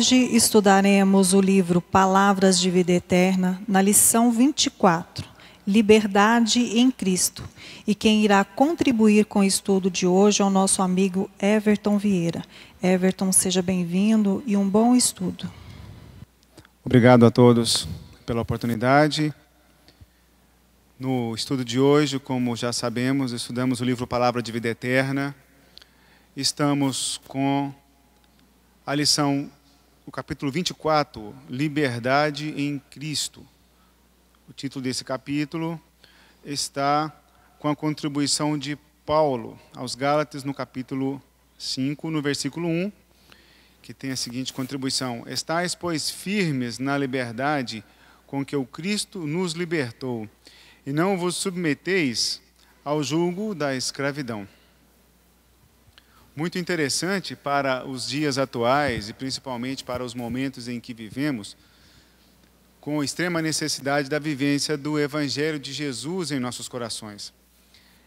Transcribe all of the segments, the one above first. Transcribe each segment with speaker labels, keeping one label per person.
Speaker 1: Hoje estudaremos o livro Palavras de Vida Eterna, na lição 24, Liberdade em Cristo. E quem irá contribuir com o estudo de hoje é o nosso amigo Everton Vieira. Everton, seja bem-vindo e um bom estudo. Obrigado a todos pela oportunidade. No estudo de hoje, como já sabemos, estudamos o livro Palavra de Vida Eterna. Estamos com a lição o capítulo 24, Liberdade em Cristo. O título desse capítulo está com a contribuição de Paulo aos Gálatas, no capítulo 5, no versículo 1, que tem a seguinte contribuição: Estais, pois, firmes na liberdade com que o Cristo nos libertou, e não vos submeteis ao julgo da escravidão muito interessante para os dias atuais e principalmente para os momentos em que vivemos, com extrema necessidade da vivência do Evangelho de Jesus em nossos corações.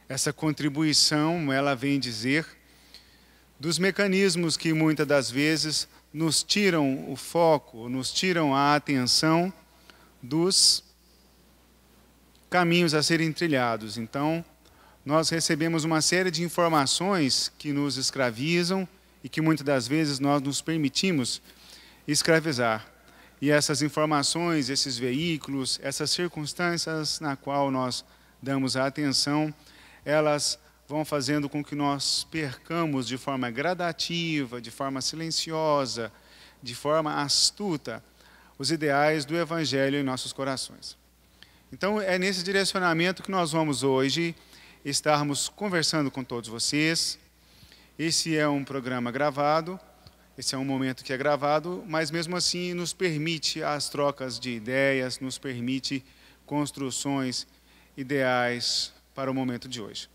Speaker 1: Essa contribuição, ela vem dizer dos mecanismos que muitas das vezes nos tiram o foco, nos tiram a atenção dos caminhos a serem trilhados. Então, nós recebemos uma série de informações que nos escravizam e que muitas das vezes nós nos permitimos escravizar. E essas informações, esses veículos, essas circunstâncias na qual nós damos a atenção, elas vão fazendo com que nós percamos de forma gradativa, de forma silenciosa, de forma astuta, os ideais do Evangelho em nossos corações. Então, é nesse direcionamento que nós vamos hoje estarmos conversando com todos vocês. Esse é um programa gravado, esse é um momento que é gravado, mas mesmo assim nos permite as trocas de ideias, nos permite construções ideais para o momento de hoje.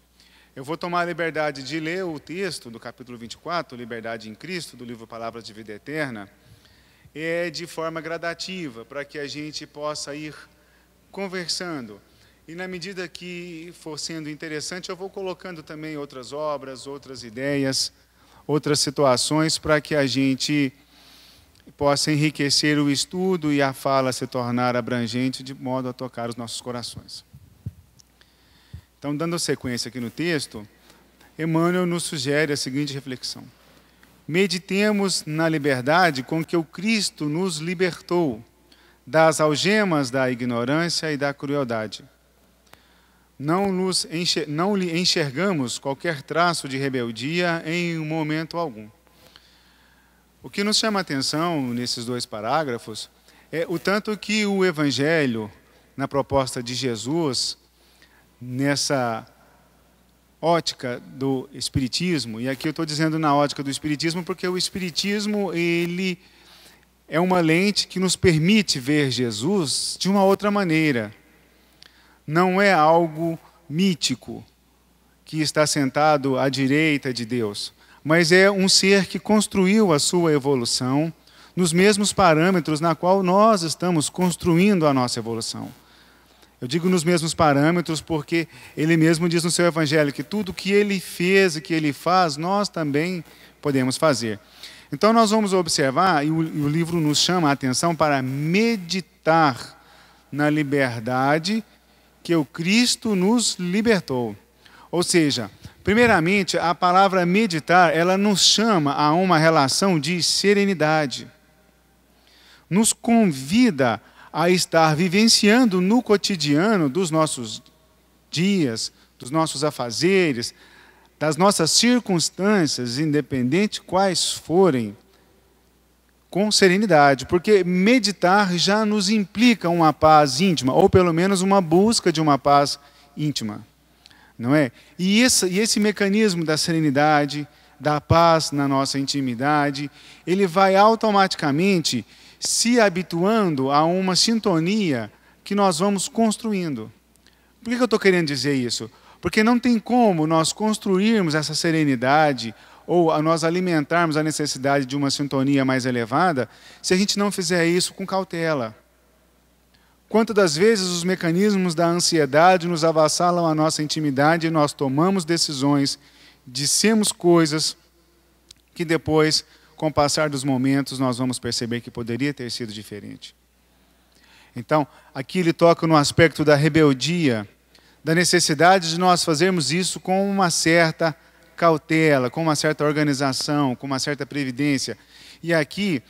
Speaker 1: Eu vou tomar a liberdade de ler o texto do capítulo 24, Liberdade em Cristo, do livro Palavras de Vida Eterna, é de forma gradativa, para que a gente possa ir conversando e na medida que for sendo interessante, eu vou colocando também outras obras, outras ideias, outras situações para que a gente possa enriquecer o estudo e a fala se tornar abrangente de modo a tocar os nossos corações. Então, dando sequência aqui no texto, Emmanuel nos sugere a seguinte reflexão: Meditemos na liberdade com que o Cristo nos libertou das algemas da ignorância e da crueldade não, nos enxer não lhe enxergamos qualquer traço de rebeldia em momento algum. O que nos chama a atenção nesses dois parágrafos é o tanto que o Evangelho, na proposta de Jesus, nessa ótica do Espiritismo, e aqui eu estou dizendo na ótica do Espiritismo porque o Espiritismo ele é uma lente que nos permite ver Jesus de uma outra maneira não é algo mítico que está sentado à direita de Deus, mas é um ser que construiu a sua evolução nos mesmos parâmetros na qual nós estamos construindo a nossa evolução. Eu digo nos mesmos parâmetros porque ele mesmo diz no seu evangelho que tudo que ele fez e que ele faz, nós também podemos fazer. Então nós vamos observar, e o, e o livro nos chama a atenção para meditar na liberdade que o Cristo nos libertou. Ou seja, primeiramente, a palavra meditar, ela nos chama a uma relação de serenidade. Nos convida a estar vivenciando no cotidiano dos nossos dias, dos nossos afazeres, das nossas circunstâncias, independente quais forem, com serenidade, porque meditar já nos implica uma paz íntima, ou pelo menos uma busca de uma paz íntima. Não é? E esse, e esse mecanismo da serenidade, da paz na nossa intimidade, ele vai automaticamente se habituando a uma sintonia que nós vamos construindo. Por que eu estou querendo dizer isso? Porque não tem como nós construirmos essa serenidade ou a nós alimentarmos a necessidade de uma sintonia mais elevada, se a gente não fizer isso com cautela. Quantas das vezes os mecanismos da ansiedade nos avassalam a nossa intimidade e nós tomamos decisões, dissemos coisas que depois, com o passar dos momentos, nós vamos perceber que poderia ter sido diferente. Então, aqui ele toca no aspecto da rebeldia, da necessidade de nós fazermos isso com uma certa cautela, com uma certa organização, com uma certa previdência. E aqui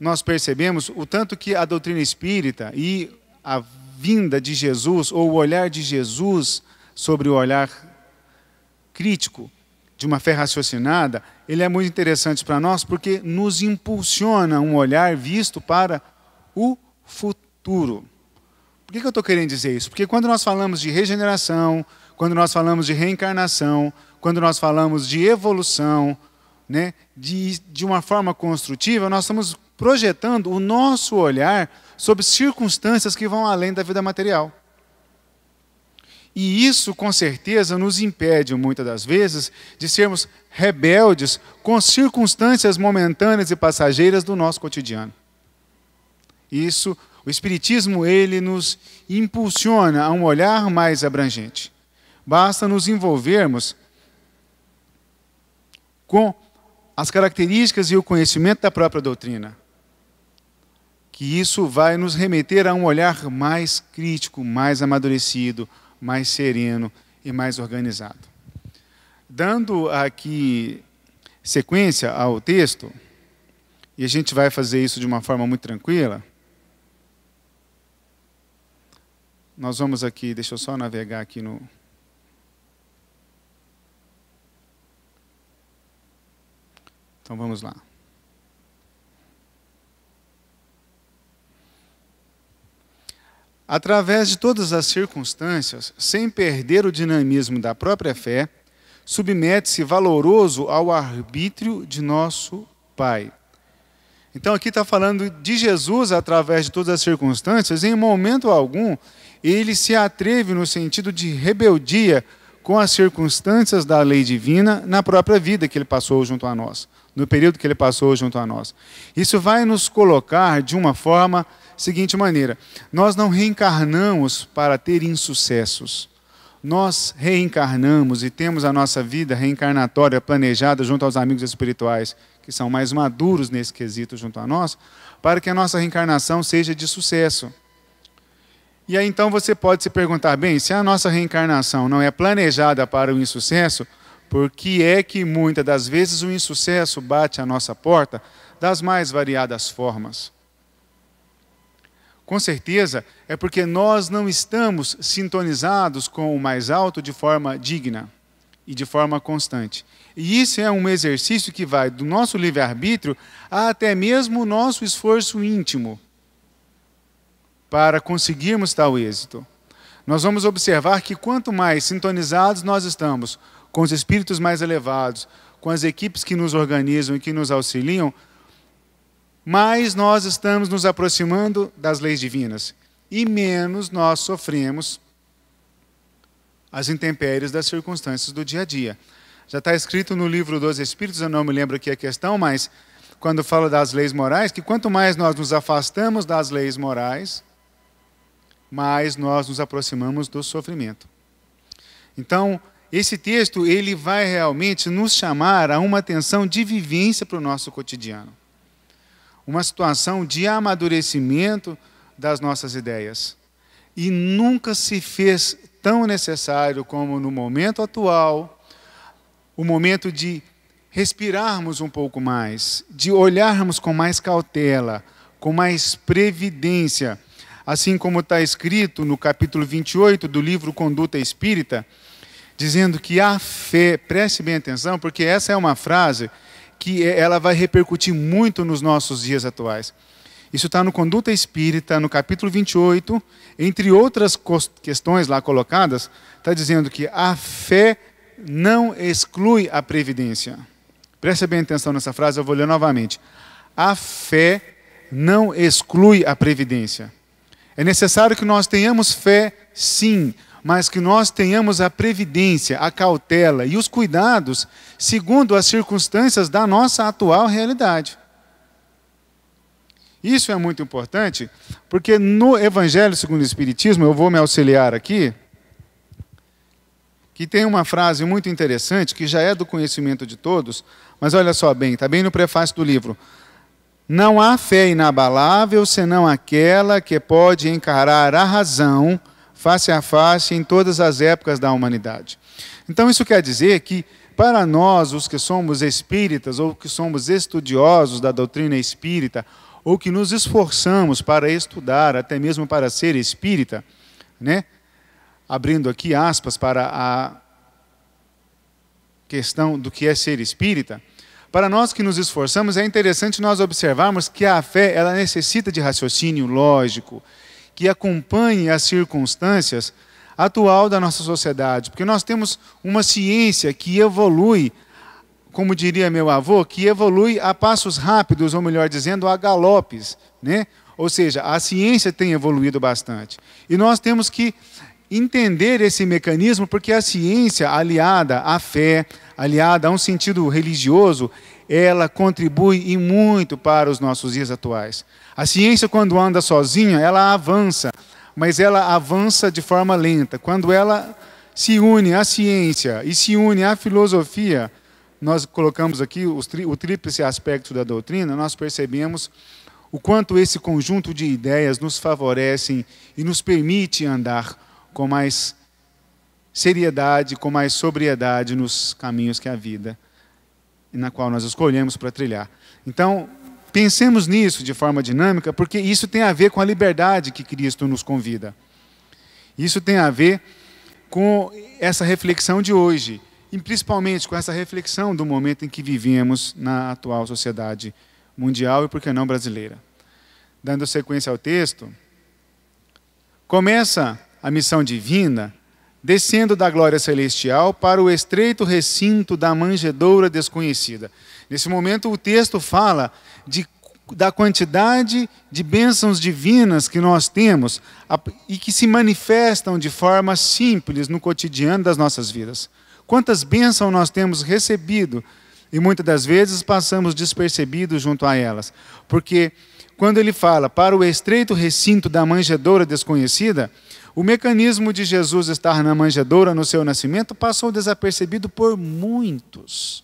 Speaker 1: nós percebemos o tanto que a doutrina espírita e a vinda de Jesus, ou o olhar de Jesus sobre o olhar crítico de uma fé raciocinada, ele é muito interessante para nós porque nos impulsiona um olhar visto para o futuro. Por que, que eu estou querendo dizer isso? Porque quando nós falamos de regeneração, quando nós falamos de reencarnação, quando nós falamos de evolução, né, de, de uma forma construtiva, nós estamos projetando o nosso olhar sobre circunstâncias que vão além da vida material. E isso, com certeza, nos impede, muitas das vezes, de sermos rebeldes com circunstâncias momentâneas e passageiras do nosso cotidiano. Isso, o Espiritismo, ele nos impulsiona a um olhar mais abrangente. Basta nos envolvermos com as características e o conhecimento da própria doutrina. Que isso vai nos remeter a um olhar mais crítico, mais amadurecido, mais sereno e mais organizado. Dando aqui sequência ao texto, e a gente vai fazer isso de uma forma muito tranquila. Nós vamos aqui, deixa eu só navegar aqui no, Então vamos lá. Através de todas as circunstâncias, sem perder o dinamismo da própria fé, submete-se valoroso ao arbítrio de nosso Pai. Então aqui está falando de Jesus através de todas as circunstâncias, em momento algum ele se atreve no sentido de rebeldia com as circunstâncias da lei divina na própria vida que ele passou junto a nós no período que ele passou junto a nós. Isso vai nos colocar de uma forma, seguinte maneira: nós não reencarnamos para ter insucessos. Nós reencarnamos e temos a nossa vida reencarnatória planejada junto aos amigos espirituais, que são mais maduros nesse quesito junto a nós, para que a nossa reencarnação seja de sucesso. E aí então você pode se perguntar: bem, se a nossa reencarnação não é planejada para o insucesso, porque é que muitas das vezes o insucesso bate à nossa porta das mais variadas formas. Com certeza é porque nós não estamos sintonizados com o mais alto de forma digna e de forma constante. E isso é um exercício que vai do nosso livre-arbítrio até mesmo o nosso esforço íntimo para conseguirmos tal êxito. Nós vamos observar que quanto mais sintonizados nós estamos com os espíritos mais elevados, com as equipes que nos organizam e que nos auxiliam, mais nós estamos nos aproximando das leis divinas e menos nós sofremos as intempéries das circunstâncias do dia a dia. Já está escrito no livro dos Espíritos, eu não me lembro aqui a questão, mas quando fala das leis morais, que quanto mais nós nos afastamos das leis morais, mais nós nos aproximamos do sofrimento. Então, esse texto ele vai realmente nos chamar a uma atenção de vivência para o nosso cotidiano. Uma situação de amadurecimento das nossas ideias. E nunca se fez tão necessário como no momento atual, o momento de respirarmos um pouco mais, de olharmos com mais cautela, com mais previdência, assim como está escrito no capítulo 28 do livro Conduta Espírita, dizendo que a fé, preste bem atenção, porque essa é uma frase que eh, ela vai repercutir muito nos nossos dias atuais. Isso está no Conduta Espírita, no capítulo 28, entre outras questões lá colocadas, está dizendo que a fé não exclui a previdência. Preste bem atenção nessa frase, eu vou ler novamente. A fé não exclui a previdência. É necessário que nós tenhamos fé, sim, mas que nós tenhamos a previdência, a cautela e os cuidados segundo as circunstâncias da nossa atual realidade. Isso é muito importante, porque no Evangelho segundo o Espiritismo, eu vou me auxiliar aqui, que tem uma frase muito interessante, que já é do conhecimento de todos, mas olha só bem, está bem no prefácio do livro. Não há fé inabalável senão aquela que pode encarar a razão face a face em todas as épocas da humanidade. Então, isso quer dizer que, para nós, os que somos espíritas ou que somos estudiosos da doutrina espírita, ou que nos esforçamos para estudar, até mesmo para ser espírita, né? abrindo aqui aspas para a questão do que é ser espírita, para nós que nos esforçamos, é interessante nós observarmos que a fé ela necessita de raciocínio lógico, que acompanhe as circunstâncias atual da nossa sociedade, porque nós temos uma ciência que evolui, como diria meu avô, que evolui a passos rápidos, ou melhor dizendo, a galopes, né? Ou seja, a ciência tem evoluído bastante. E nós temos que entender esse mecanismo, porque a ciência, aliada à fé, aliada a um sentido religioso, ela contribui e muito para os nossos dias atuais. A ciência, quando anda sozinha, ela avança, mas ela avança de forma lenta. Quando ela se une à ciência e se une à filosofia, nós colocamos aqui o tríplice aspecto da doutrina, nós percebemos o quanto esse conjunto de ideias nos favorecem e nos permite andar com mais seriedade, com mais sobriedade nos caminhos que a vida na qual nós escolhemos para trilhar. Então, Pensemos nisso de forma dinâmica, porque isso tem a ver com a liberdade que Cristo nos convida. Isso tem a ver com essa reflexão de hoje, e principalmente com essa reflexão do momento em que vivemos na atual sociedade mundial e, por que não, brasileira. Dando sequência ao texto, começa a missão divina descendo da glória celestial para o estreito recinto da manjedoura desconhecida. Nesse momento, o texto fala de, da quantidade de bênçãos divinas que nós temos e que se manifestam de forma simples no cotidiano das nossas vidas. Quantas bênçãos nós temos recebido e muitas das vezes passamos despercebidos junto a elas, porque quando ele fala para o estreito recinto da manjedoura desconhecida, o mecanismo de Jesus estar na manjedoura no seu nascimento passou desapercebido por muitos.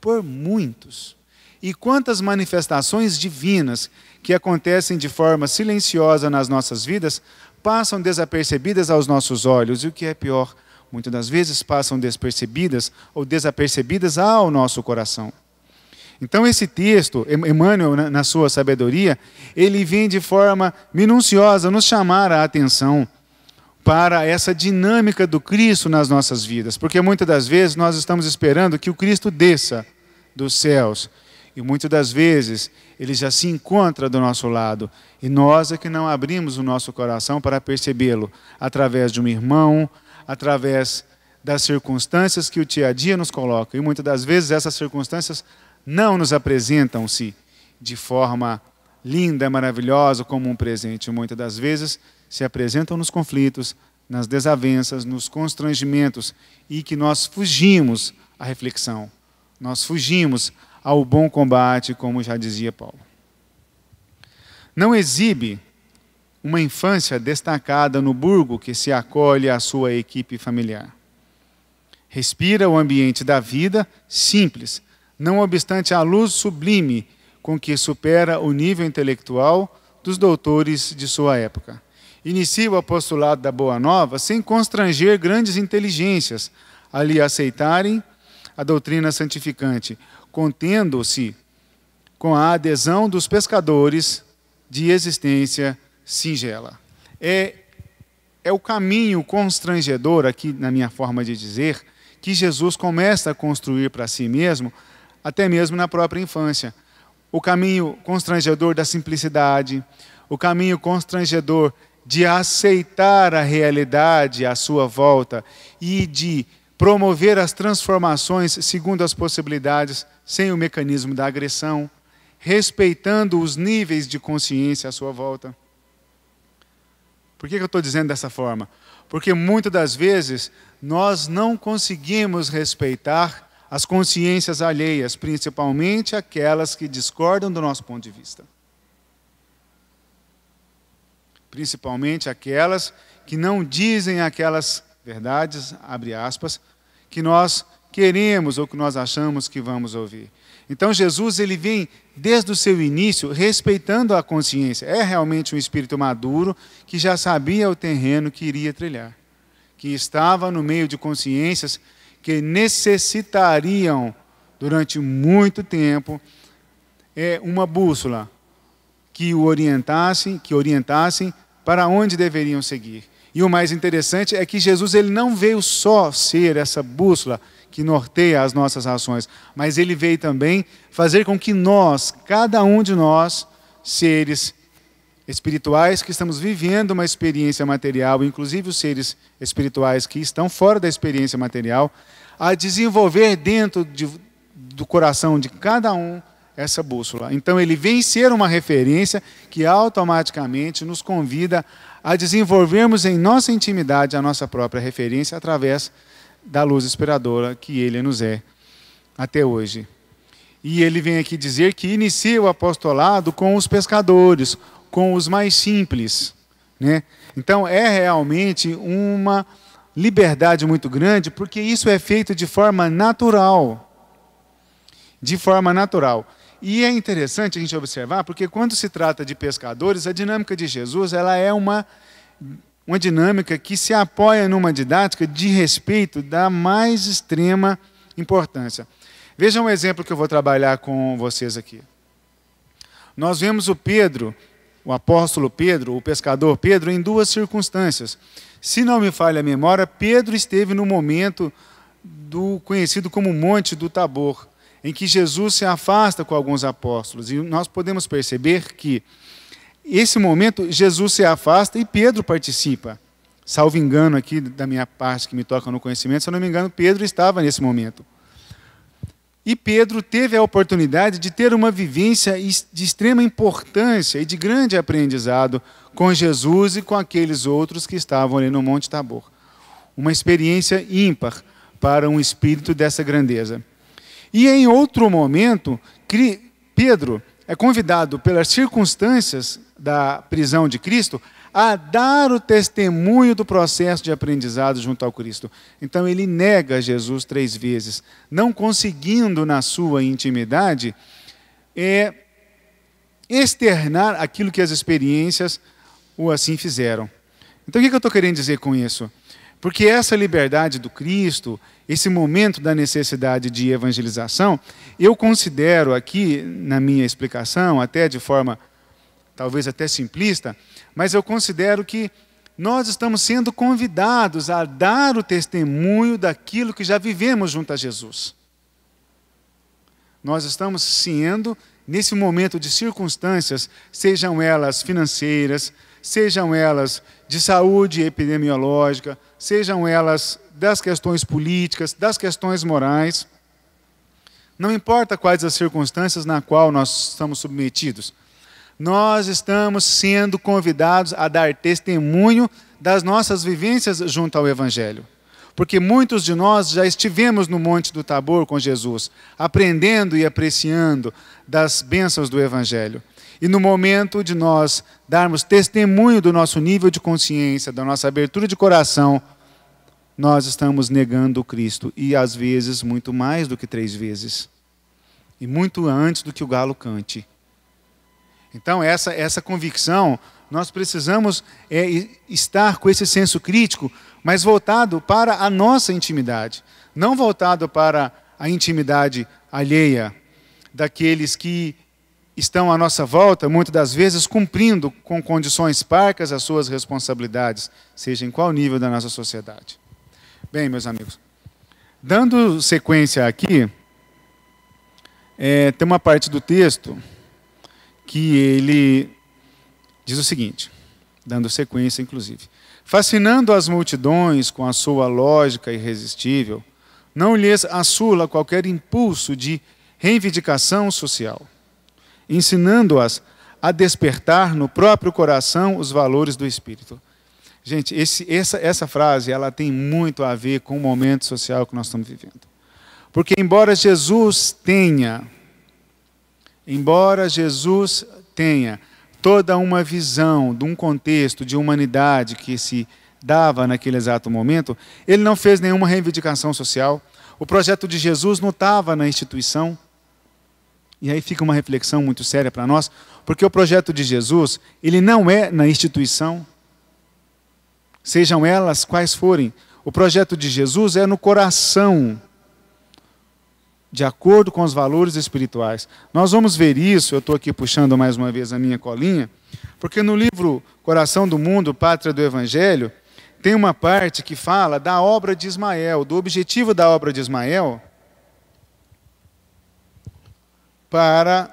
Speaker 1: Por muitos. E quantas manifestações divinas que acontecem de forma silenciosa nas nossas vidas passam desapercebidas aos nossos olhos, e o que é pior, muitas das vezes passam despercebidas ou desapercebidas ao nosso coração. Então, esse texto, Emmanuel, na sua sabedoria, ele vem de forma minuciosa nos chamar a atenção para essa dinâmica do Cristo nas nossas vidas, porque muitas das vezes nós estamos esperando que o Cristo desça dos céus e muitas das vezes ele já se encontra do nosso lado e nós é que não abrimos o nosso coração para percebê-lo através de um irmão, através das circunstâncias que o dia a dia nos coloca e muitas das vezes essas circunstâncias não nos apresentam-se de forma linda, maravilhosa como um presente, muitas das vezes se apresentam nos conflitos, nas desavenças, nos constrangimentos e que nós fugimos à reflexão, nós fugimos ao bom combate, como já dizia Paulo. Não exibe uma infância destacada no burgo que se acolhe à sua equipe familiar. Respira o ambiente da vida simples, não obstante a luz sublime com que supera o nível intelectual dos doutores de sua época inicia o apostolado da Boa Nova sem constranger grandes inteligências a lhe aceitarem a doutrina santificante, contendo-se com a adesão dos pescadores de existência singela. É, é o caminho constrangedor, aqui na minha forma de dizer, que Jesus começa a construir para si mesmo, até mesmo na própria infância. O caminho constrangedor da simplicidade, o caminho constrangedor de aceitar a realidade à sua volta e de promover as transformações segundo as possibilidades, sem o mecanismo da agressão, respeitando os níveis de consciência à sua volta. Por que, eu estou dizendo dessa forma? Porque muitas das vezes nós não conseguimos respeitar as consciências alheias, principalmente aquelas que discordam do nosso ponto de vista principalmente aquelas que não dizem aquelas verdades, abre aspas, que nós queremos ou que nós achamos que vamos ouvir. Então Jesus ele vem desde o seu início respeitando a consciência. É realmente um espírito maduro que já sabia o terreno que iria trilhar, que estava no meio de consciências que necessitariam durante muito tempo é uma bússola que o orientasse, que orientassem para onde deveriam seguir. E o mais interessante é que Jesus ele não veio só ser essa bússola que norteia as nossas ações, mas ele veio também fazer com que nós, cada um de nós, seres espirituais que estamos vivendo uma experiência material, inclusive os seres espirituais que estão fora da experiência material, a desenvolver dentro de, do coração de cada um essa bússola. Então, ele vem ser uma referência que automaticamente nos convida a desenvolvermos em nossa intimidade a nossa própria referência através da luz inspiradora que ele nos é até hoje. E ele vem aqui dizer que inicia o apostolado com os pescadores, com os mais simples. Né? Então, é realmente uma liberdade muito grande, porque isso é feito de forma natural. De forma natural. E é interessante a gente observar, porque quando se trata de pescadores, a dinâmica de Jesus ela é uma, uma dinâmica que se apoia numa didática de respeito da mais extrema importância. Veja um exemplo que eu vou trabalhar com vocês aqui. Nós vemos o Pedro, o apóstolo Pedro, o pescador Pedro, em duas circunstâncias. Se não me falha a memória, Pedro esteve no momento do conhecido como Monte do Tabor em que Jesus se afasta com alguns apóstolos. E nós podemos perceber que, esse momento, Jesus se afasta e Pedro participa. Salvo engano aqui da minha parte que me toca no conhecimento, se eu não me engano, Pedro estava nesse momento. E Pedro teve a oportunidade de ter uma vivência de extrema importância e de grande aprendizado com Jesus e com aqueles outros que estavam ali no Monte Tabor. Uma experiência ímpar para um espírito dessa grandeza. E em outro momento, Pedro é convidado pelas circunstâncias da prisão de Cristo a dar o testemunho do processo de aprendizado junto ao Cristo. Então ele nega Jesus três vezes, não conseguindo na sua intimidade é, externar aquilo que as experiências o assim fizeram. Então o que eu estou querendo dizer com isso? Porque essa liberdade do Cristo, esse momento da necessidade de evangelização, eu considero aqui, na minha explicação, até de forma talvez até simplista, mas eu considero que nós estamos sendo convidados a dar o testemunho daquilo que já vivemos junto a Jesus. Nós estamos sendo, nesse momento de circunstâncias, sejam elas financeiras, sejam elas de saúde epidemiológica, sejam elas das questões políticas, das questões morais. Não importa quais as circunstâncias na qual nós estamos submetidos, nós estamos sendo convidados a dar testemunho das nossas vivências junto ao Evangelho. Porque muitos de nós já estivemos no Monte do Tabor com Jesus, aprendendo e apreciando das bênçãos do Evangelho. E no momento de nós darmos testemunho do nosso nível de consciência, da nossa abertura de coração, nós estamos negando o Cristo. E às vezes, muito mais do que três vezes. E muito antes do que o galo cante. Então, essa, essa convicção, nós precisamos é, estar com esse senso crítico, mas voltado para a nossa intimidade. Não voltado para a intimidade alheia daqueles que estão à nossa volta, muitas das vezes cumprindo com condições parcas as suas responsabilidades, seja em qual nível da nossa sociedade. Bem, meus amigos, dando sequência aqui, é, tem uma parte do texto que ele diz o seguinte, dando sequência, inclusive. Fascinando as multidões com a sua lógica irresistível, não lhes assula qualquer impulso de reivindicação social ensinando-as a despertar no próprio coração os valores do Espírito. Gente, esse, essa, essa frase ela tem muito a ver com o momento social que nós estamos vivendo. Porque, embora Jesus tenha, embora Jesus tenha toda uma visão de um contexto de humanidade que se dava naquele exato momento, ele não fez nenhuma reivindicação social. O projeto de Jesus não estava na instituição, e aí fica uma reflexão muito séria para nós, porque o projeto de Jesus, ele não é na instituição, sejam elas quais forem. O projeto de Jesus é no coração, de acordo com os valores espirituais. Nós vamos ver isso, eu estou aqui puxando mais uma vez a minha colinha, porque no livro Coração do Mundo, Pátria do Evangelho, tem uma parte que fala da obra de Ismael, do objetivo da obra de Ismael, para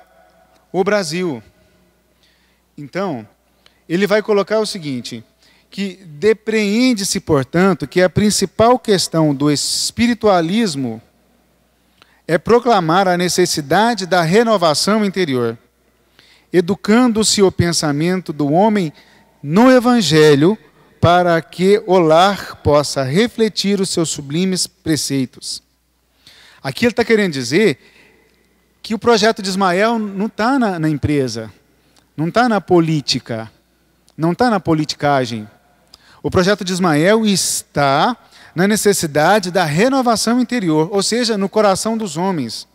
Speaker 1: o Brasil. Então, ele vai colocar o seguinte: que depreende-se, portanto, que a principal questão do espiritualismo é proclamar a necessidade da renovação interior, educando-se o pensamento do homem no Evangelho para que o lar possa refletir os seus sublimes preceitos. Aqui ele está querendo dizer que o projeto de Ismael não está na, na empresa, não está na política, não está na politicagem. O projeto de Ismael está na necessidade da renovação interior, ou seja, no coração dos homens.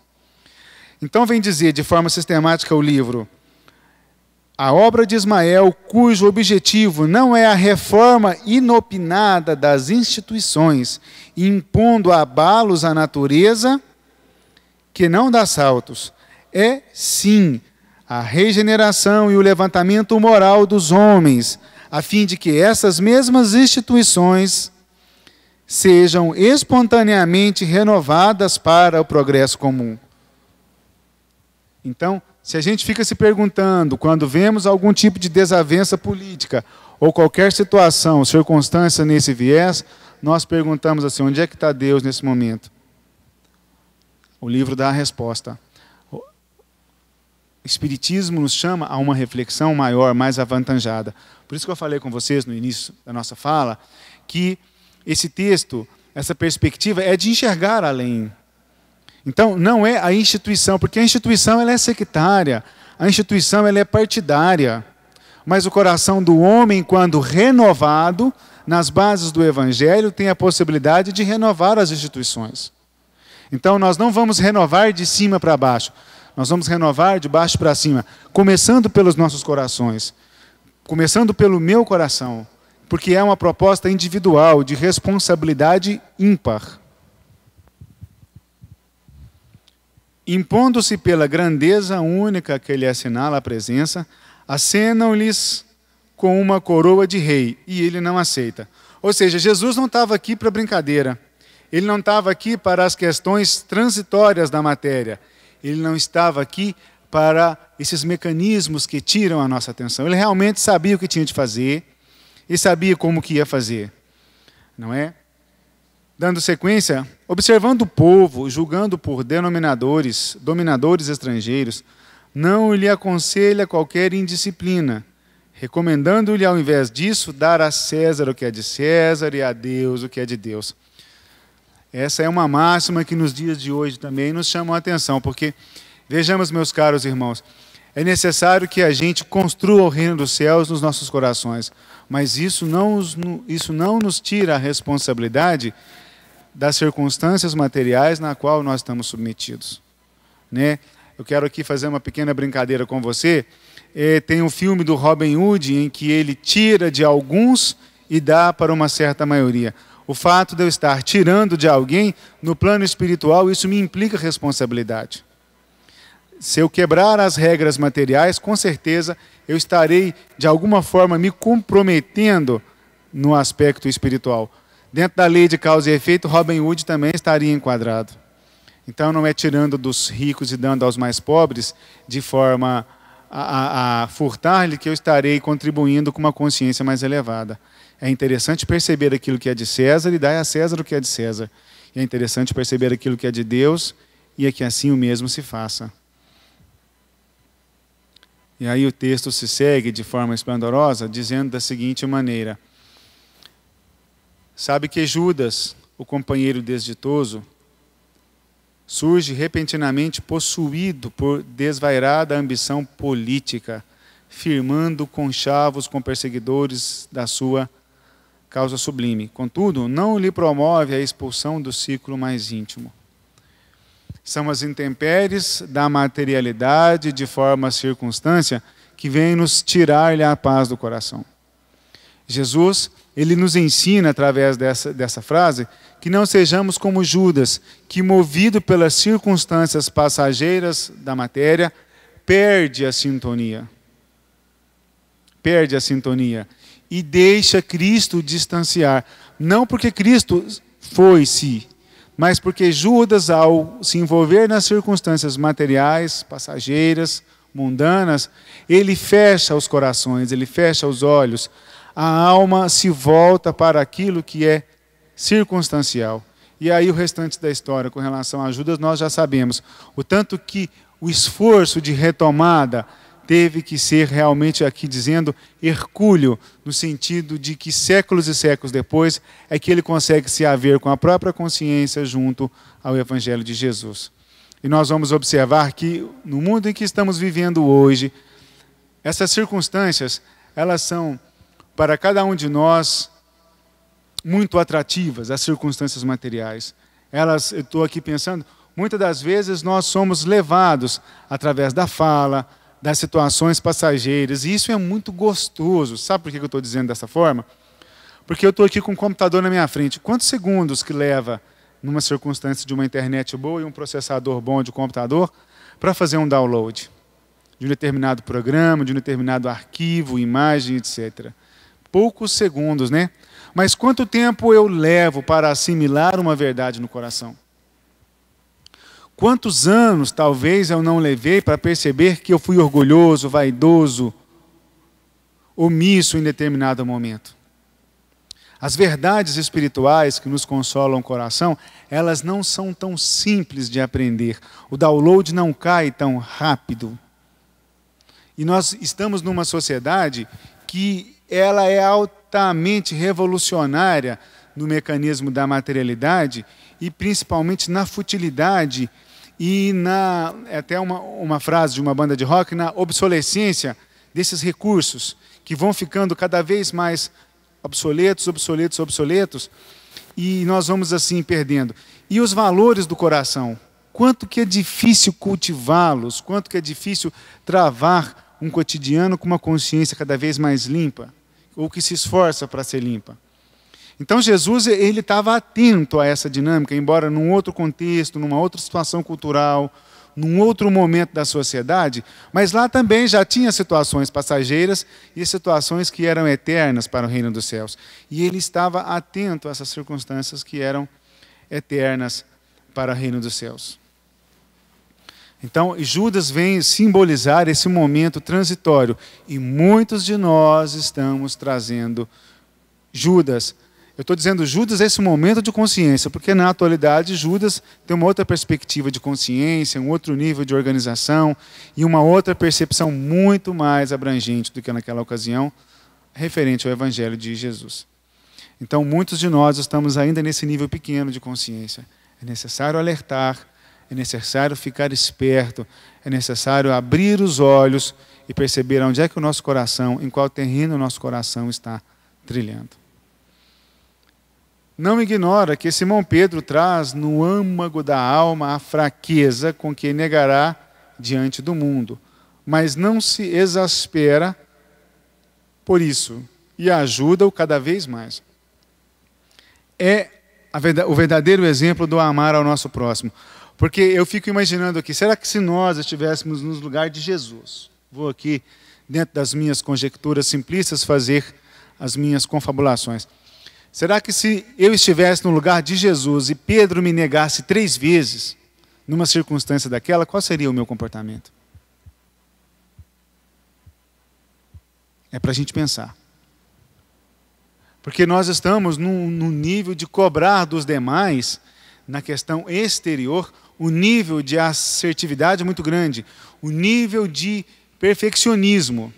Speaker 1: Então, vem dizer de forma sistemática o livro. A obra de Ismael, cujo objetivo não é a reforma inopinada das instituições, impondo abalos à natureza que não dá saltos, é sim a regeneração e o levantamento moral dos homens, a fim de que essas mesmas instituições sejam espontaneamente renovadas para o progresso comum. Então, se a gente fica se perguntando, quando vemos algum tipo de desavença política ou qualquer situação, circunstância nesse viés, nós perguntamos assim: onde é que está Deus nesse momento? O livro dá a resposta. O Espiritismo nos chama a uma reflexão maior, mais avantajada. Por isso que eu falei com vocês no início da nossa fala que esse texto, essa perspectiva é de enxergar além. Então, não é a instituição, porque a instituição ela é sectária, a instituição ela é partidária. Mas o coração do homem, quando renovado, nas bases do Evangelho, tem a possibilidade de renovar as instituições. Então nós não vamos renovar de cima para baixo, nós vamos renovar de baixo para cima, começando pelos nossos corações, começando pelo meu coração, porque é uma proposta individual de responsabilidade ímpar. Impondo-se pela grandeza única que lhe assinala a presença, acenam-lhes com uma coroa de rei, e ele não aceita. Ou seja, Jesus não estava aqui para brincadeira. Ele não estava aqui para as questões transitórias da matéria. Ele não estava aqui para esses mecanismos que tiram a nossa atenção. Ele realmente sabia o que tinha de fazer e sabia como que ia fazer. Não é? Dando sequência, observando o povo, julgando por denominadores, dominadores estrangeiros, não lhe aconselha qualquer indisciplina, recomendando-lhe, ao invés disso, dar a César o que é de César e a Deus o que é de Deus. Essa é uma máxima que nos dias de hoje também nos chama a atenção, porque, vejamos, meus caros irmãos, é necessário que a gente construa o reino dos céus nos nossos corações, mas isso não, isso não nos tira a responsabilidade das circunstâncias materiais na qual nós estamos submetidos. Né? Eu quero aqui fazer uma pequena brincadeira com você. É, tem um filme do Robin Hood em que ele tira de alguns e dá para uma certa maioria. O fato de eu estar tirando de alguém, no plano espiritual, isso me implica responsabilidade. Se eu quebrar as regras materiais, com certeza eu estarei, de alguma forma, me comprometendo no aspecto espiritual. Dentro da lei de causa e efeito, Robin Hood também estaria enquadrado. Então, não é tirando dos ricos e dando aos mais pobres de forma a, a, a furtar-lhe que eu estarei contribuindo com uma consciência mais elevada. É interessante perceber aquilo que é de César e dar a César o que é de César. E é interessante perceber aquilo que é de Deus e é que assim o mesmo se faça. E aí o texto se segue de forma esplendorosa, dizendo da seguinte maneira: Sabe que Judas, o companheiro desditoso, surge repentinamente possuído por desvairada ambição política, firmando conchavos com perseguidores da sua causa sublime. Contudo, não lhe promove a expulsão do ciclo mais íntimo. São as intempéries da materialidade de forma circunstância que vêm nos tirar-lhe a paz do coração. Jesus, ele nos ensina através dessa, dessa frase que não sejamos como Judas, que movido pelas circunstâncias passageiras da matéria, perde a sintonia. Perde a sintonia e deixa Cristo distanciar. Não porque Cristo foi-se, mas porque Judas, ao se envolver nas circunstâncias materiais, passageiras, mundanas, ele fecha os corações, ele fecha os olhos. A alma se volta para aquilo que é circunstancial. E aí o restante da história com relação a Judas nós já sabemos. O tanto que o esforço de retomada teve que ser realmente aqui dizendo hercúleo, no sentido de que séculos e séculos depois é que ele consegue se haver com a própria consciência junto ao Evangelho de Jesus. E nós vamos observar que no mundo em que estamos vivendo hoje, essas circunstâncias, elas são para cada um de nós muito atrativas, as circunstâncias materiais. Elas, eu estou aqui pensando, muitas das vezes nós somos levados através da fala, das situações passageiras. E isso é muito gostoso. Sabe por que eu estou dizendo dessa forma? Porque eu estou aqui com o um computador na minha frente. Quantos segundos que leva, numa circunstância de uma internet boa e um processador bom de computador, para fazer um download de um determinado programa, de um determinado arquivo, imagem, etc. Poucos segundos, né? Mas quanto tempo eu levo para assimilar uma verdade no coração? Quantos anos talvez eu não levei para perceber que eu fui orgulhoso, vaidoso, omisso em determinado momento? As verdades espirituais que nos consolam o coração, elas não são tão simples de aprender. O download não cai tão rápido. E nós estamos numa sociedade que ela é altamente revolucionária no mecanismo da materialidade e principalmente na futilidade e na é até uma, uma frase de uma banda de rock na obsolescência desses recursos que vão ficando cada vez mais obsoletos, obsoletos, obsoletos e nós vamos assim perdendo. E os valores do coração, quanto que é difícil cultivá-los, quanto que é difícil travar um cotidiano com uma consciência cada vez mais limpa ou que se esforça para ser limpa. Então Jesus ele estava atento a essa dinâmica, embora num outro contexto, numa outra situação cultural, num outro momento da sociedade, mas lá também já tinha situações passageiras e situações que eram eternas para o reino dos céus. E ele estava atento a essas circunstâncias que eram eternas para o reino dos céus. Então, Judas vem simbolizar esse momento transitório e muitos de nós estamos trazendo Judas eu estou dizendo Judas é esse momento de consciência, porque na atualidade Judas tem uma outra perspectiva de consciência, um outro nível de organização e uma outra percepção muito mais abrangente do que naquela ocasião, referente ao Evangelho de Jesus. Então, muitos de nós estamos ainda nesse nível pequeno de consciência. É necessário alertar, é necessário ficar esperto, é necessário abrir os olhos e perceber onde é que o nosso coração, em qual terreno o nosso coração está trilhando não ignora que Simão Pedro traz no âmago da alma a fraqueza com que negará diante do mundo, mas não se exaspera por isso e ajuda-o cada vez mais. É o verdadeiro exemplo do amar ao nosso próximo. Porque eu fico imaginando aqui, será que se nós estivéssemos no lugar de Jesus? Vou aqui, dentro das minhas conjecturas simplistas, fazer as minhas confabulações. Será que se eu estivesse no lugar de Jesus e Pedro me negasse três vezes, numa circunstância daquela, qual seria o meu comportamento? É para a gente pensar. Porque nós estamos num, nível de cobrar dos demais, na questão exterior, um nível de assertividade é muito grande, um nível de perfeccionismo.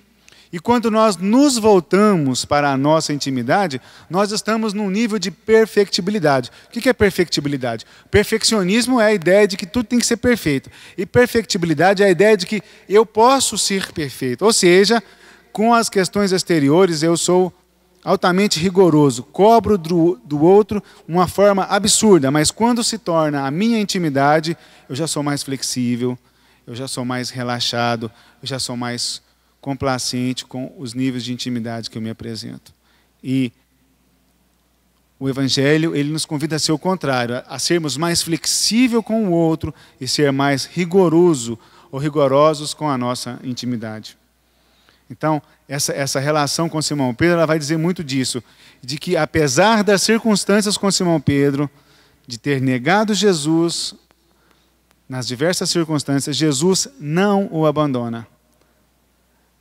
Speaker 1: E quando nós nos voltamos para a nossa intimidade, nós estamos num nível de perfectibilidade. O que é perfectibilidade? Perfeccionismo é a ideia de que tudo tem que ser perfeito. E perfectibilidade é a ideia de que eu posso ser perfeito. Ou seja, com as questões exteriores, eu sou altamente rigoroso, cobro do, do outro uma forma absurda, mas quando se torna a minha intimidade, eu já sou mais flexível, eu já sou mais relaxado, eu já sou mais complacente com os níveis de intimidade que eu me apresento. E o Evangelho, ele nos convida a ser o contrário, a sermos mais flexível com o outro e ser mais rigoroso ou rigorosos com a nossa intimidade. Então, essa, essa relação com Simão Pedro, ela vai dizer muito disso, de que apesar das circunstâncias com Simão Pedro, de ter negado Jesus, nas diversas circunstâncias, Jesus não o abandona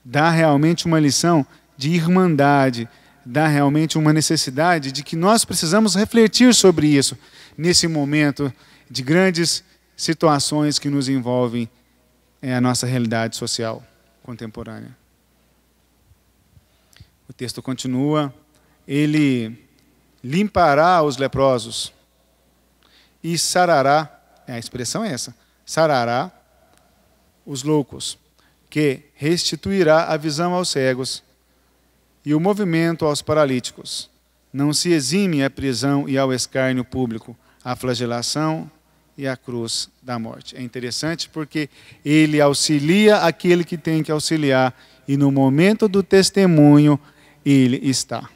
Speaker 1: dá realmente uma lição de irmandade, dá realmente uma necessidade de que nós precisamos refletir sobre isso nesse momento de grandes situações que nos envolvem é, a nossa realidade social contemporânea. O texto continua, ele limpará os leprosos e sarará, é, a expressão é essa, sarará os loucos que restituirá a visão aos cegos e o movimento aos paralíticos. Não se exime à prisão e ao escárnio público, à flagelação e à cruz da morte. É interessante porque ele auxilia aquele que tem que auxiliar e no momento do testemunho ele está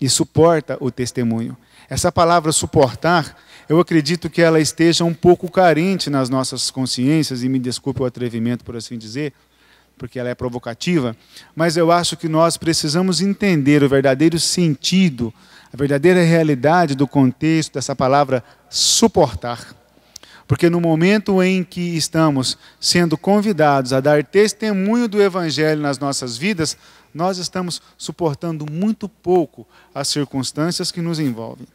Speaker 1: e suporta o testemunho. Essa palavra suportar, eu acredito que ela esteja um pouco carente nas nossas consciências, e me desculpe o atrevimento por assim dizer, porque ela é provocativa, mas eu acho que nós precisamos entender o verdadeiro sentido, a verdadeira realidade do contexto dessa palavra suportar. Porque no momento em que estamos sendo convidados a dar testemunho do Evangelho nas nossas vidas, nós estamos suportando muito pouco as circunstâncias que nos envolvem.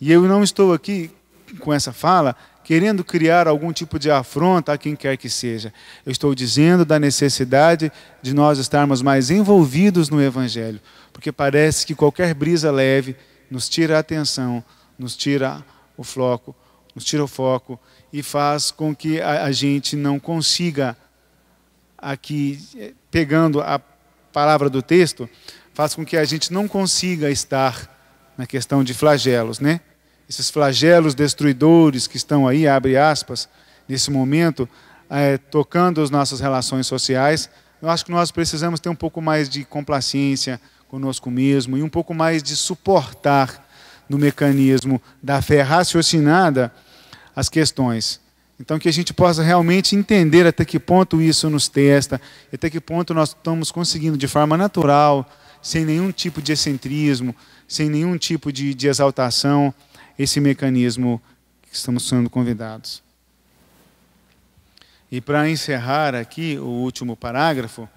Speaker 1: E eu não estou aqui com essa fala querendo criar algum tipo de afronta a quem quer que seja. Eu estou dizendo da necessidade de nós estarmos mais envolvidos no Evangelho, porque parece que qualquer brisa leve nos tira a atenção, nos tira o floco, nos tira o foco e faz com que a, a gente não consiga aqui eh, pegando a palavra do texto, faz com que a gente não consiga estar na questão de flagelos, né? esses flagelos destruidores que estão aí, abre aspas, nesse momento, é, tocando as nossas relações sociais, eu acho que nós precisamos ter um pouco mais de complacência conosco mesmo e um pouco mais de suportar no mecanismo da fé raciocinada as questões. Então, que a gente possa realmente entender até que ponto isso nos testa, até que ponto nós estamos conseguindo, de forma natural, sem nenhum tipo de excentrismo, sem nenhum tipo de, de exaltação, esse mecanismo que estamos sendo convidados. E para encerrar aqui o último parágrafo,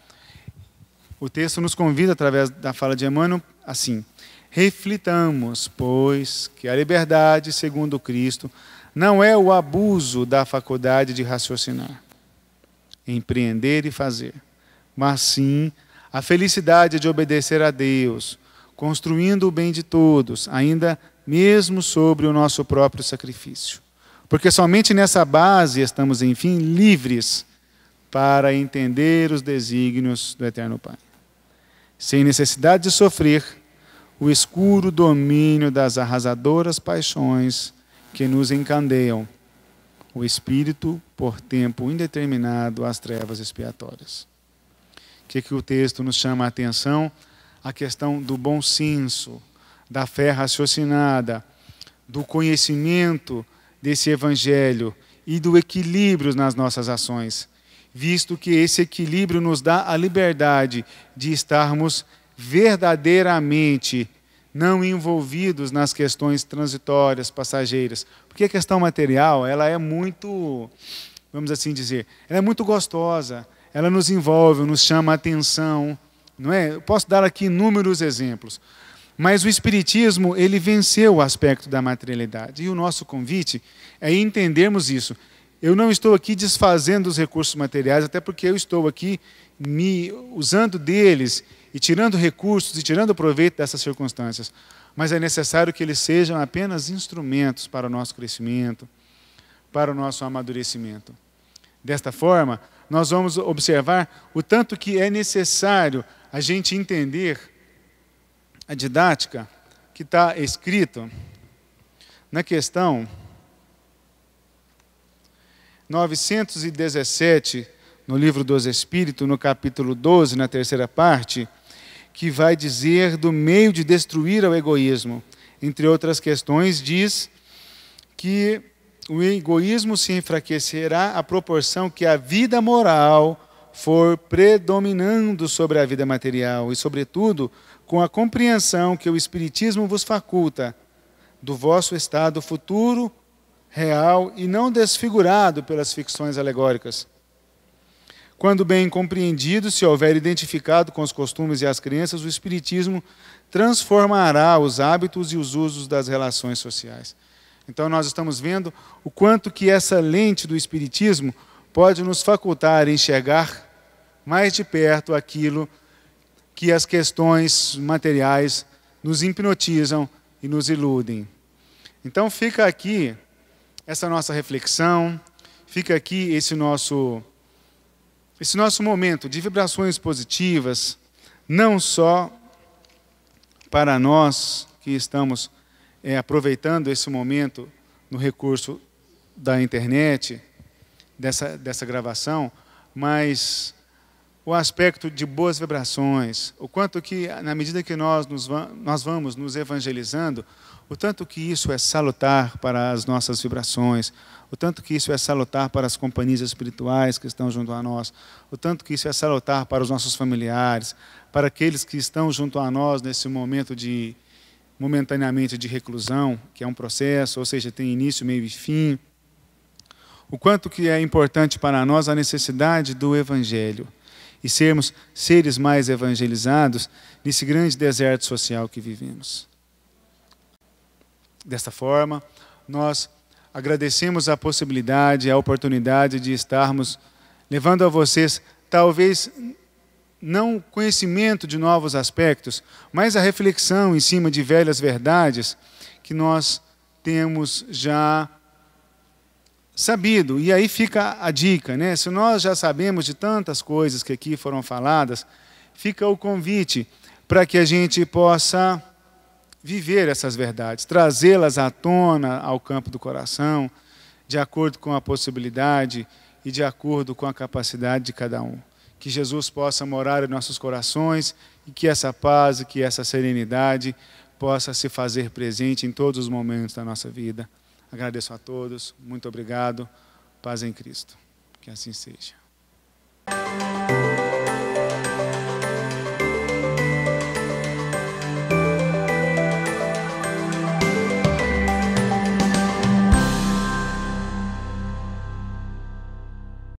Speaker 1: o texto nos convida, através da fala de Emmanuel, assim: Reflitamos, pois, que a liberdade, segundo Cristo, não é o abuso da faculdade de raciocinar, empreender e fazer, mas sim a felicidade de obedecer a Deus, construindo o bem de todos, ainda mesmo sobre o nosso próprio sacrifício. Porque somente nessa base estamos, enfim, livres para entender os desígnios do Eterno Pai. Sem necessidade de sofrer o escuro domínio das arrasadoras paixões que nos encandeiam, o espírito, por tempo indeterminado, às trevas expiatórias. O que, que o texto nos chama a atenção? A questão do bom senso, da fé raciocinada, do conhecimento desse evangelho e do equilíbrio nas nossas ações, visto que esse equilíbrio nos dá a liberdade de estarmos verdadeiramente não envolvidos nas questões transitórias, passageiras. Porque a questão material, ela é muito, vamos assim dizer, ela é muito gostosa, ela nos envolve, nos chama a atenção, não é? Eu posso dar aqui inúmeros exemplos. Mas o Espiritismo, ele venceu o aspecto da materialidade. E o nosso convite é entendermos isso. Eu não estou aqui desfazendo os recursos materiais, até porque eu estou aqui me usando deles e tirando recursos e tirando proveito dessas circunstâncias. Mas é necessário que eles sejam apenas instrumentos para o nosso crescimento, para o nosso amadurecimento. Desta forma, nós vamos observar o tanto que é necessário a gente entender a didática que está escrito na questão 917 no livro dos Espíritos, no capítulo 12, na terceira parte, que vai dizer do meio de destruir o egoísmo. Entre outras questões, diz que o egoísmo se enfraquecerá à proporção que a vida moral for predominando sobre a vida material e, sobretudo, com a compreensão que o Espiritismo vos faculta do vosso estado futuro, real e não desfigurado pelas ficções alegóricas. Quando bem compreendido, se houver identificado com os costumes e as crenças, o Espiritismo transformará os hábitos e os usos das relações sociais. Então nós estamos vendo o quanto que essa lente do Espiritismo pode nos facultar enxergar mais de perto aquilo que que as questões materiais nos hipnotizam e nos iludem. Então fica aqui essa nossa reflexão, fica aqui esse nosso esse nosso momento de vibrações positivas, não só para nós que estamos é, aproveitando esse momento no recurso da internet, dessa, dessa gravação, mas o aspecto de boas vibrações, o quanto que, na medida que nós, nos, nós vamos nos evangelizando, o tanto que isso é salutar para as nossas vibrações, o tanto que isso é salutar para as companhias espirituais que estão junto a nós, o tanto que isso é salutar para os nossos familiares, para aqueles que estão junto a nós nesse momento de momentaneamente de reclusão, que é um processo, ou seja, tem início, meio e fim. O quanto que é importante para nós a necessidade do evangelho e sermos seres mais evangelizados nesse grande deserto social que vivemos. Desta forma, nós agradecemos a possibilidade, a oportunidade de estarmos levando a vocês, talvez não conhecimento de novos aspectos, mas a reflexão em cima de velhas verdades que nós temos já sabido. E aí fica a dica, né? Se nós já sabemos de tantas coisas que aqui foram faladas, fica o convite para que a gente possa viver essas verdades, trazê-las à tona ao campo do coração, de acordo com a possibilidade e de acordo com a capacidade de cada um. Que Jesus possa morar em nossos corações e que essa paz e que essa serenidade possa se fazer presente em todos os momentos da nossa vida. Agradeço a todos, muito obrigado. Paz em Cristo. Que assim seja.